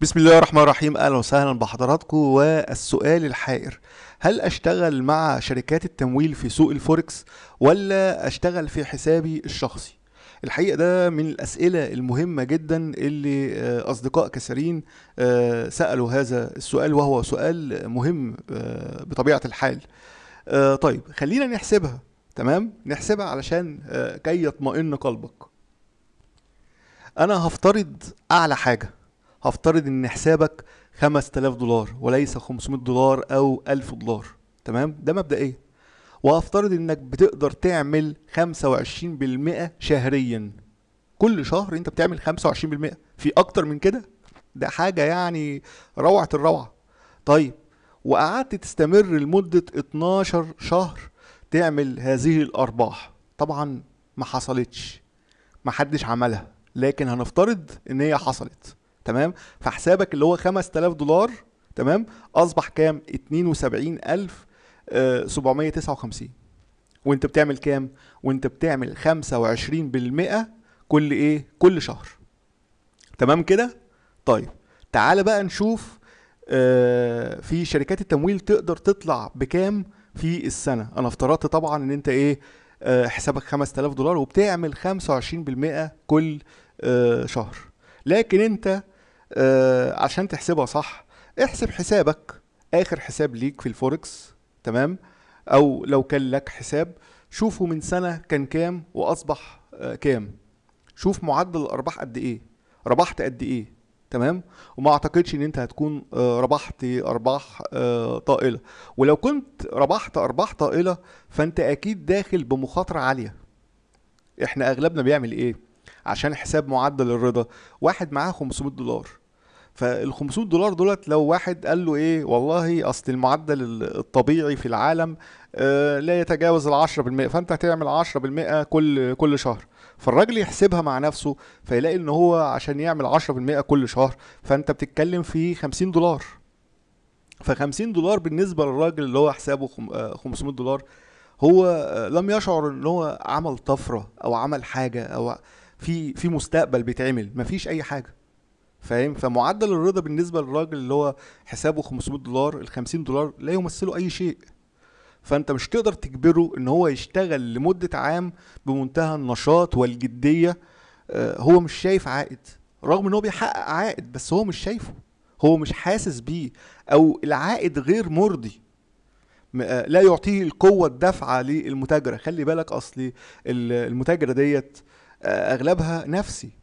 بسم الله الرحمن الرحيم اهلا وسهلا بحضراتكم والسؤال الحائر هل اشتغل مع شركات التمويل في سوق الفوركس ولا اشتغل في حسابي الشخصي الحقيقه ده من الاسئله المهمه جدا اللي آه، اصدقاء كثيرين آه، سالوا هذا السؤال وهو سؤال مهم آه، بطبيعه الحال طيب خلينا نحسبها تمام نحسبها علشان كي يطمئن قلبك انا هفترض اعلى حاجه هفترض ان حسابك 5000 دولار وليس 500 دولار او 1000 دولار تمام ده مبدئيا وهفترض انك بتقدر تعمل 25% شهريا كل شهر انت بتعمل 25% في اكتر من كده ده حاجه يعني روعه الروعه طيب وقعدت تستمر لمده 12 شهر تعمل هذه الارباح طبعا ما حصلتش ما حدش عملها لكن هنفترض ان هي حصلت تمام فحسابك اللي هو 5000 دولار تمام اصبح كام 72759 آه، وانت بتعمل كام وانت بتعمل 25% كل ايه كل شهر تمام كده طيب تعال بقى نشوف آه، في شركات التمويل تقدر تطلع بكام في السنه انا افترضت طبعا ان انت ايه آه، حسابك 5000 دولار وبتعمل 25% كل شهر لكن انت آه، عشان تحسبها صح احسب حسابك اخر حساب ليك في الفوركس تمام او لو كان لك حساب شوفه من سنه كان كام واصبح آه، كام شوف معدل الارباح قد ايه ربحت قد ايه تمام وما اعتقدش ان انت هتكون آه، ربحت ارباح طائله ولو كنت ربحت ارباح طائله فانت اكيد داخل بمخاطره عاليه احنا اغلبنا بيعمل ايه عشان حساب معدل الرضا واحد معاه 500 دولار فال 500 دولار دولت لو واحد قال له ايه والله اصل المعدل الطبيعي في العالم آه، لا يتجاوز ال 10% فانت هتعمل 10% كل كل شهر فالراجل يحسبها مع نفسه فيلاقي ان هو عشان يعمل 10% كل شهر فانت بتتكلم في 50 دولار ف 50 دولار بالنسبه للراجل اللي هو حسابه 500 آه، دولار هو آه، لم يشعر ان هو عمل طفره او عمل حاجه او في في مستقبل بيتعمل مفيش اي حاجه فاهم فمعدل الرضا بالنسبه للراجل اللي هو حسابه 500 دولار ال 50 دولار لا يمثلوا اي شيء فانت مش تقدر تجبره ان هو يشتغل لمده عام بمنتهى النشاط والجديه آه، هو مش شايف عائد رغم ان هو بيحقق عائد بس هو مش شايفه هو مش حاسس بيه او العائد غير مرضي آه، لا يعطيه القوه الدافعه للمتاجره خلي بالك اصل المتاجره ديت آه، اغلبها نفسي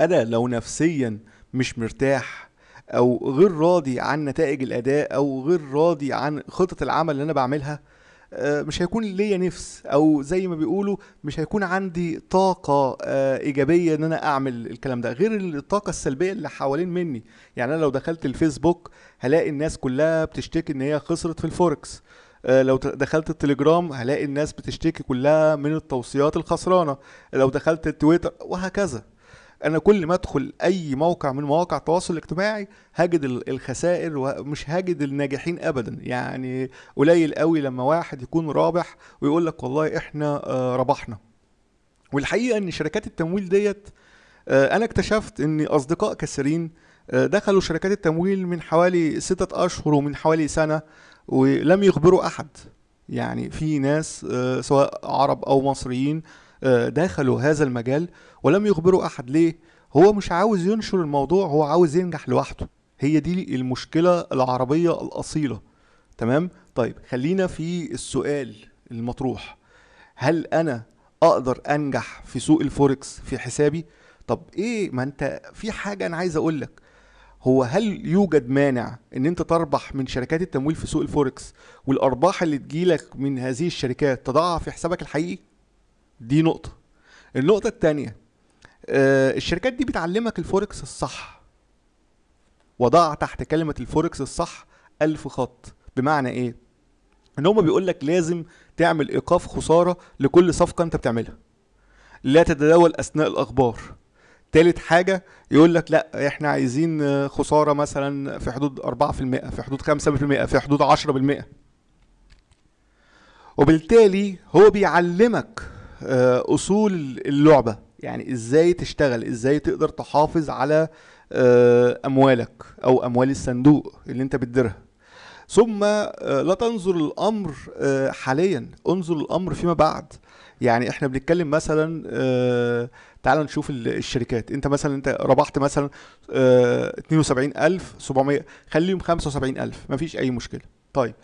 انا لو نفسيا مش مرتاح او غير راضي عن نتائج الاداء او غير راضي عن خطط العمل اللي انا بعملها آه، مش هيكون ليا نفس او زي ما بيقولوا مش هيكون عندي طاقه آه، ايجابيه ان انا اعمل الكلام ده غير الطاقه السلبيه اللي حوالين مني يعني انا لو دخلت الفيسبوك هلاقي الناس كلها بتشتكي ان هي خسرت في الفوركس آه، لو دخلت التليجرام هلاقي الناس بتشتكي كلها من التوصيات الخسرانه لو دخلت التويتر وهكذا انا كل ما ادخل اي موقع من مواقع التواصل الاجتماعي هجد الخسائر ومش هجد الناجحين ابدا يعني قليل قوي لما واحد يكون رابح ويقول لك والله احنا آه، ربحنا والحقيقه ان شركات التمويل ديت آه، انا اكتشفت ان اصدقاء كثيرين آه، دخلوا شركات التمويل من حوالي ستة اشهر ومن حوالي سنه ولم يخبروا احد يعني في ناس سواء عرب او مصريين آه، دخلوا هذا المجال ولم يخبروا أحد ليه هو مش عاوز ينشر الموضوع هو عاوز ينجح لوحده هي دي المشكلة العربية الأصيلة تمام طيب خلينا في السؤال المطروح هل أنا أقدر أنجح في سوق الفوركس في حسابي طب إيه ما أنت في حاجة أنا عايز أقول لك هو هل يوجد مانع ان انت تربح من شركات التمويل في سوق الفوركس والارباح اللي تجيلك من هذه الشركات تضعها في حسابك الحقيقي دي نقطه النقطه التانية آه، الشركات دي بتعلمك الفوركس الصح وضع تحت كلمه الفوركس الصح ألف خط بمعنى ايه ان هما بيقول لك لازم تعمل ايقاف خساره لكل صفقه انت بتعملها لا تتداول اثناء الاخبار تالت حاجة يقول لك لا احنا عايزين خسارة مثلا في حدود 4% في حدود 5% في حدود 10% وبالتالي هو بيعلمك آه، اصول اللعبه يعني ازاي تشتغل ازاي تقدر تحافظ على آه، اموالك او اموال الصندوق اللي انت بتديرها ثم آه، لا تنظر الامر حاليا انظر الامر فيما بعد يعني احنا بنتكلم مثلا تعال نشوف الشركات انت مثلا انت ربحت مثلا 72700 خليهم 75000 مفيش اي مشكله طيب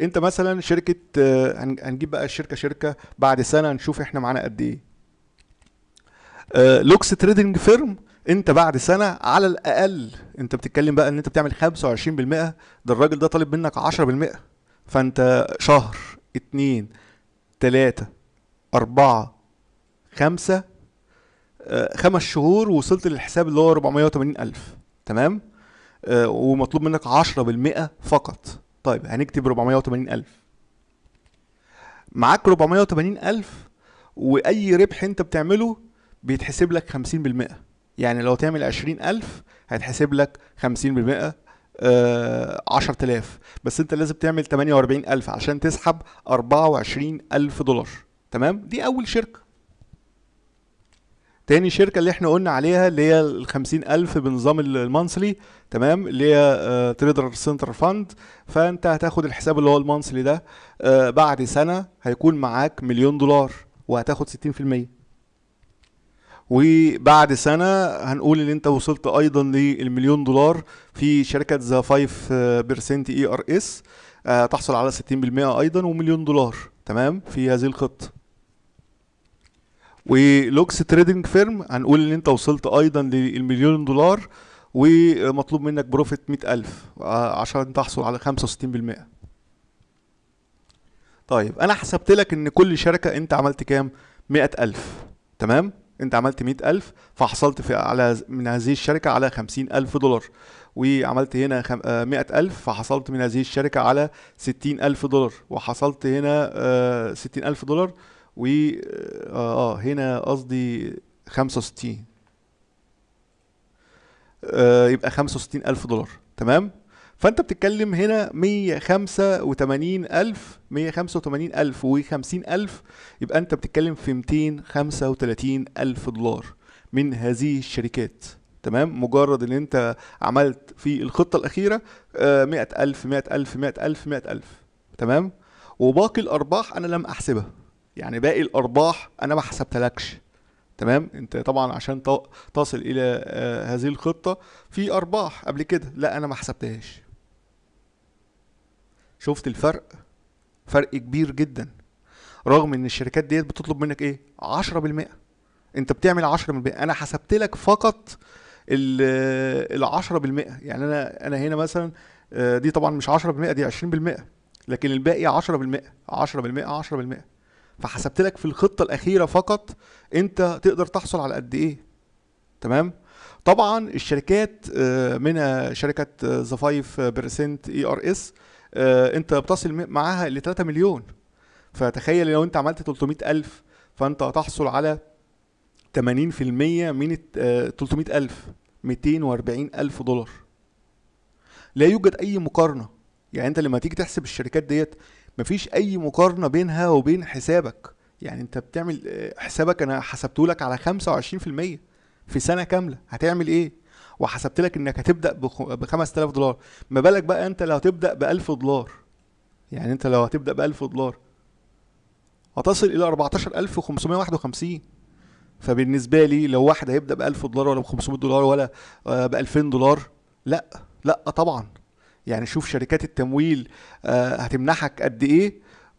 انت مثلا شركه آه، هنجيب بقى الشركه شركه بعد سنه نشوف احنا معانا قد ايه آه، لوكس تريدنج فيرم انت بعد سنه على الاقل انت بتتكلم بقى ان انت بتعمل 25% ده الراجل ده طالب منك 10% فانت شهر اتنين تلاتة أربعة خمسة آه، خمس شهور وصلت للحساب اللي هو 480 ألف تمام ومطلوب منك 10% فقط طيب هنكتب 480000 معاك 480000 واي ربح انت بتعمله بيتحسب لك 50% يعني لو تعمل 20000 هيتحسب لك 50% آه 10000 بس انت لازم تعمل 48000 عشان تسحب 24000 دولار تمام دي اول شركه تاني شركه اللي احنا قلنا عليها اللي هي ال 50000 بنظام المانسلي تمام اللي هي تريدر سنتر فاند فانت هتاخد الحساب اللي هو المانسلي ده آه، بعد سنه هيكون معاك مليون دولار وهتاخد 60% وبعد سنه هنقول ان انت وصلت ايضا للمليون دولار في شركه ذا فايف بيرسنت اي ار اس تحصل على 60% ايضا ومليون دولار تمام في هذه الخطه ولوكس تريدنج فيرم هنقول ان انت وصلت ايضا للمليون دولار ومطلوب منك بروفيت 100000 آه، عشان تحصل على 65% طيب انا حسبت لك ان كل شركه انت عملت كام 100000 تمام انت عملت 100000 فحصلت في على من هذه الشركه على 50000 دولار وعملت هنا 100000 آه، فحصلت من هذه الشركه على 60000 دولار وحصلت هنا 60000 آه، دولار و آه،, اه هنا قصدي 65 آه، يبقى يبقى 65000 دولار تمام فانت بتتكلم هنا 185000 185000 و50000 يبقى انت بتتكلم في 235000 دولار من هذه الشركات تمام مجرد ان انت عملت في الخطه الاخيره 100000 100000 100000 100000 تمام وباقي الارباح انا لم احسبها يعني باقي الارباح انا ما حسبتلكش تمام انت طبعا عشان تصل الى آه، هذه الخطه في ارباح قبل كده لا انا ما حسبتهاش شفت الفرق فرق كبير جدا رغم ان الشركات ديت بتطلب منك ايه 10% انت بتعمل 10% انا حسبت لك فقط ال 10% آه، يعني انا انا هنا مثلا آه، دي طبعا مش 10% دي 20% لكن الباقي 10% 10% 10%, 10 فحسبت لك في الخطه الاخيره فقط انت تقدر تحصل على قد ايه تمام طبعا الشركات آه، منها آه، شركه ذا آه، برسنت بيرسنت اي ار اس انت بتصل معاها ل 3 مليون فتخيل لو انت عملت 300 الف فانت هتحصل على 80% من 300 الف 240 الف دولار لا يوجد اي مقارنه يعني انت لما تيجي تحسب الشركات ديت مفيش اي مقارنه بينها وبين حسابك يعني انت بتعمل حسابك انا حسبته لك على 25% في سنه كامله هتعمل ايه وحسبت لك انك هتبدا ب 5000 دولار ما بالك بقى انت لو هتبدا ب 1000 دولار يعني انت لو هتبدا ب 1000 دولار هتصل الى 14551 فبالنسبه لي لو واحد هيبدا ب 1000 دولار ولا ب 500 دولار ولا آه، ب 2000 دولار لا لا طبعا يعني شوف شركات التمويل آه، هتمنحك قد ايه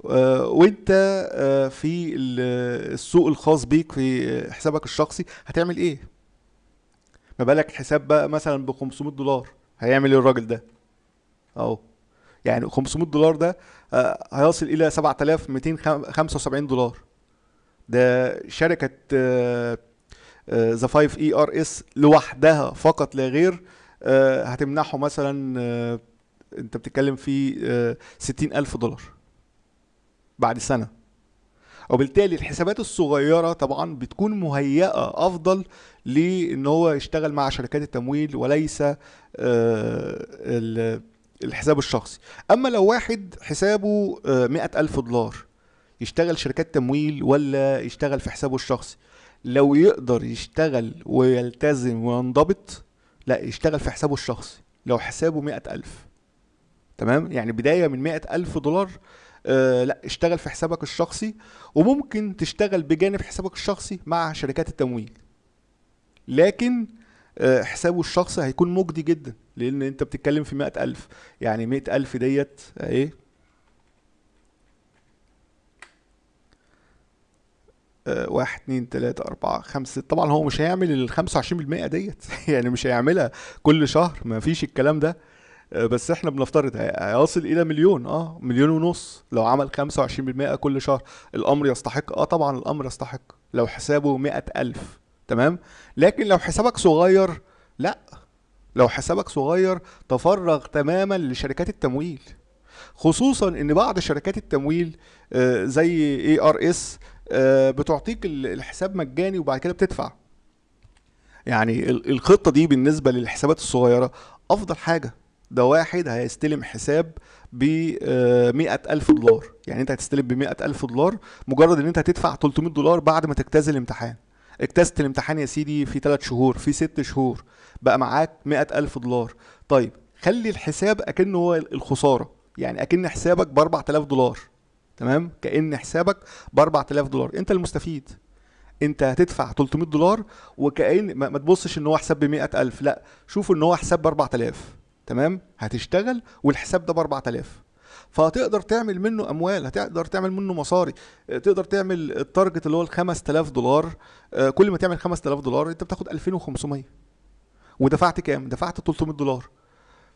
آه، وانت آه، في السوق الخاص بيك في حسابك الشخصي هتعمل ايه ما بالك حساب بقى مثلا ب 500 دولار هيعمل ايه الراجل ده اهو يعني 500 دولار ده هيصل الى 7275 دولار ده شركه ذا 5 اي ار اس لوحدها فقط لا غير هتمنحه مثلا انت بتتكلم في آه، ستين ألف دولار بعد سنة وبالتالي الحسابات الصغيرة طبعا بتكون مهيئة أفضل لأن هو يشتغل مع شركات التمويل وليس آه، الحساب الشخصي أما لو واحد حسابه آه، مئة ألف دولار يشتغل شركات تمويل ولا يشتغل في حسابه الشخصي لو يقدر يشتغل ويلتزم وينضبط لا يشتغل في حسابه الشخصي لو حسابه مئة ألف تمام يعني بدايه من مئة ألف دولار آه، لا اشتغل في حسابك الشخصي وممكن تشتغل بجانب حسابك الشخصي مع شركات التمويل لكن آه، حسابه الشخصي هيكون مجدي جدا لان انت بتتكلم في مئة ألف يعني مئة ألف ديت ايه آه، واحد اتنين تلاتة أربعة خمسة طبعا هو مش هيعمل الخمسة وعشرين بالمائة ديت يعني مش هيعملها كل شهر ما فيش الكلام ده آه، بس احنا بنفترض هيصل الى مليون اه مليون ونص لو عمل 25% كل شهر الامر يستحق اه طبعا الامر يستحق لو حسابه مئة ألف تمام لكن لو حسابك صغير لا لو حسابك صغير تفرغ تماما لشركات التمويل خصوصا ان بعض شركات التمويل آه، زي اي ار اس آه، بتعطيك الحساب مجاني وبعد كده بتدفع يعني الخطه دي بالنسبه للحسابات الصغيره افضل حاجه ده واحد هيستلم حساب ب 100000 آه، دولار يعني انت هتستلم ب 100000 دولار مجرد ان انت هتدفع 300 دولار بعد ما تجتاز الامتحان اجتزت الامتحان يا سيدي في 3 شهور في 6 شهور بقى معاك 100000 دولار طيب خلي الحساب اكنه هو الخساره يعني اكن حسابك ب 4000 دولار تمام كان حسابك ب 4000 دولار انت المستفيد انت هتدفع 300 دولار وكأن ما تبصش ان هو حساب ب 100000 لا شوف ان هو حساب ب 4000 تمام هتشتغل والحساب ده ب 4000 فهتقدر تعمل منه اموال هتقدر تعمل منه مصاري آه، تقدر تعمل التارجت اللي هو ال 5000 دولار آه، كل ما تعمل 5000 دولار انت بتاخد 2500 ودفعت كام دفعت 300 دولار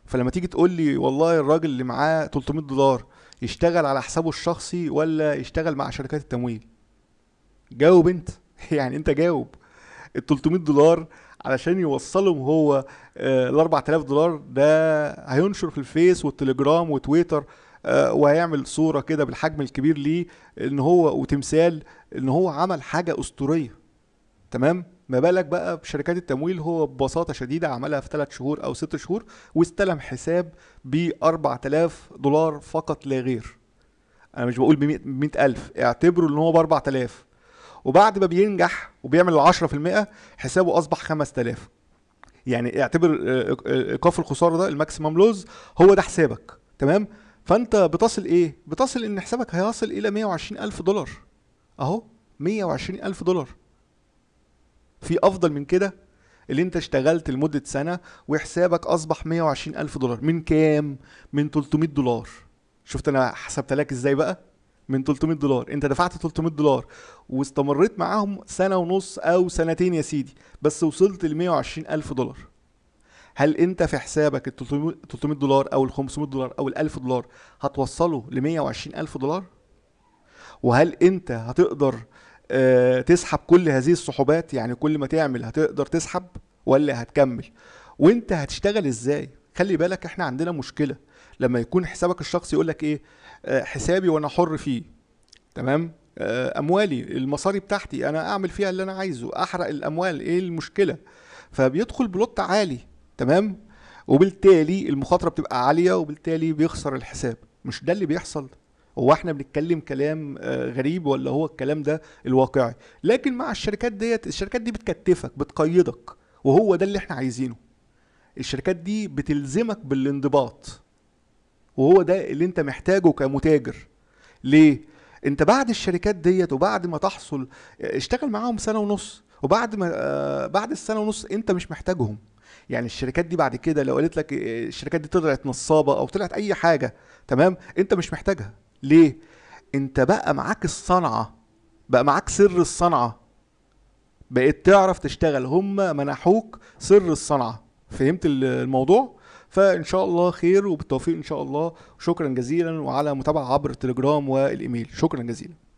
فلما تيجي تقول لي والله الراجل اللي معاه 300 دولار يشتغل على حسابه الشخصي ولا يشتغل مع شركات التمويل جاوب انت يعني انت جاوب ال 300 دولار علشان يوصلهم هو آه، ال 4000 دولار ده هينشر في الفيس والتليجرام وتويتر آه، وهيعمل صوره كده بالحجم الكبير ليه ان هو وتمثال ان هو عمل حاجه اسطوريه تمام ما بالك بقى بشركات التمويل هو ببساطه شديده عملها في ثلاث شهور او ست شهور واستلم حساب ب 4000 دولار فقط لا غير انا مش بقول ب 100000 اعتبره ان هو ب 4000 وبعد ما بينجح وبيعمل ال 10% حسابه اصبح 5000 يعني اعتبر ايقاف آه، آه، الخساره ده الماكسيمم لوز هو ده حسابك تمام فانت بتصل ايه بتصل ان حسابك هيصل الى 120 الف دولار اهو 120 الف دولار في افضل من كده اللي انت اشتغلت لمدة سنة وحسابك اصبح 120 الف دولار من كام من 300 دولار شفت انا حسبت لك ازاي بقى من 300 دولار انت دفعت 300 دولار واستمريت معاهم سنه ونص او سنتين يا سيدي بس وصلت ل 120 الف دولار هل انت في حسابك ال 300 دولار او ال 500 دولار او ال 1000 دولار هتوصله ل 120 الف دولار وهل انت هتقدر آه، تسحب كل هذه السحوبات يعني كل ما تعمل هتقدر تسحب ولا هتكمل وانت هتشتغل ازاي خلي بالك احنا عندنا مشكله لما يكون حسابك الشخصي يقول لك ايه آه، حسابي وانا حر فيه تمام آه، اموالي المصاري بتاعتي انا اعمل فيها اللي انا عايزه احرق الاموال ايه المشكله فبيدخل بلوت عالي تمام وبالتالي المخاطره بتبقى عاليه وبالتالي بيخسر الحساب مش ده اللي بيحصل هو احنا بنتكلم كلام آه، غريب ولا هو الكلام ده الواقعي لكن مع الشركات ديت الشركات دي بتكتفك بتقيدك وهو ده اللي احنا عايزينه الشركات دي بتلزمك بالانضباط وهو ده اللي انت محتاجه كمتاجر ليه انت بعد الشركات ديت وبعد ما تحصل اشتغل معاهم سنه ونص وبعد ما آه بعد السنه ونص انت مش محتاجهم يعني الشركات دي بعد كده لو قالت لك آه، الشركات دي طلعت نصابه او طلعت اي حاجه تمام انت مش محتاجها ليه انت بقى معاك الصنعه بقى معاك سر الصنعه بقيت تعرف تشتغل هم منحوك سر الصنعه فهمت الموضوع فان شاء الله خير وبالتوفيق ان شاء الله شكرا جزيلا وعلى متابعه عبر التليجرام والايميل شكرا جزيلا